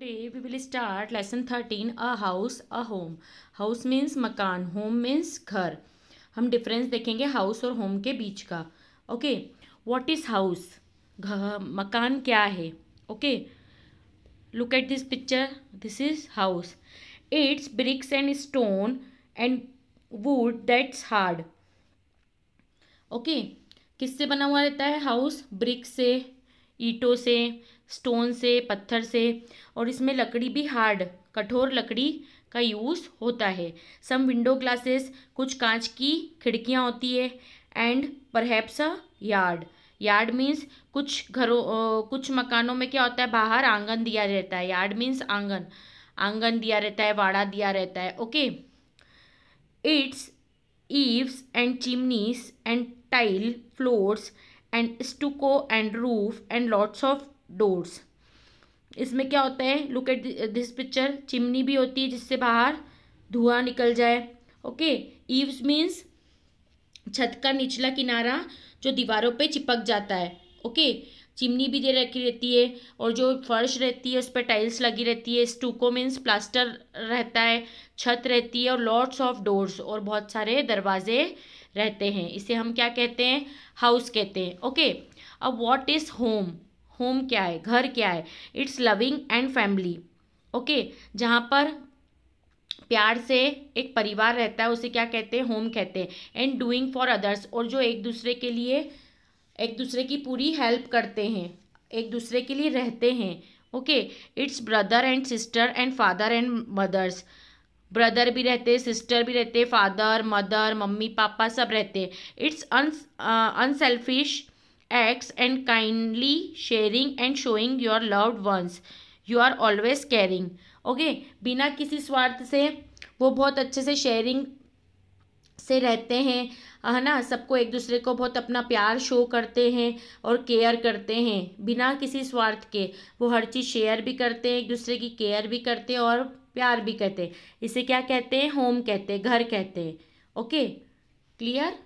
today we will start lesson thirteen a house a home house means मकान home means घर हम difference देखेंगे house और home के बीच का ओके वॉट इज़ हाउस मकान क्या है okay look at this picture this is house it's bricks and stone and wood that's hard okay किससे बना हुआ रहता है हाउस ब्रिक्स से ईटों से स्टोन से पत्थर से और इसमें लकड़ी भी हार्ड कठोर लकड़ी का यूज़ होता है सम विंडो ग्लासेस कुछ कांच की खिड़कियाँ होती है and perhaps a yard yard means कुछ घरों कुछ मकानों में क्या होता है बाहर आंगन दिया रहता है यार्ड मीन्स आंगन आंगन दिया रहता है वाड़ा दिया रहता है okay it's eaves and chimneys and tile floors and stucco and roof and lots of doors इसमें क्या होता है look at this picture chimney भी होती है जिससे बाहर धुआं निकल जाए ओके ईव्स मीन्स छत का निचला किनारा जो दीवारों पे चिपक जाता है ओके चिमनी भी दे रखी रहती है और जो फर्श रहती है उस पर टाइल्स लगी रहती है स्टूको मीन्स प्लास्टर रहता है छत रहती है और लॉट्स ऑफ डोर्स और बहुत सारे दरवाजे रहते हैं इसे हम क्या कहते हैं हाउस कहते हैं ओके अब वॉट इज़ होम होम क्या है घर क्या है it's loving and family okay जहाँ पर प्यार से एक परिवार रहता है उसे क्या कहते हैं होम कहते हैं एंड डूइंग फॉर अदर्स और जो एक दूसरे के लिए एक दूसरे की पूरी हेल्प करते हैं एक दूसरे के लिए रहते हैं okay it's brother and sister and father and mothers brother भी रहते सिस्टर भी रहते फादर मदर मम्मी पापा सब रहते it's unselfish acts and kindly sharing and showing your loved ones you are always caring okay बिना किसी स्वार्थ से वो बहुत अच्छे से शेयरिंग से रहते हैं है ना सबको एक दूसरे को बहुत अपना प्यार शो करते हैं और केयर करते हैं बिना किसी स्वार्थ के वो हर चीज़ शेयर भी करते हैं एक दूसरे की केयर भी करते हैं और प्यार भी कहते हैं इसे क्या कहते हैं होम कहते हैं घर कहते हैं ओके क्लियर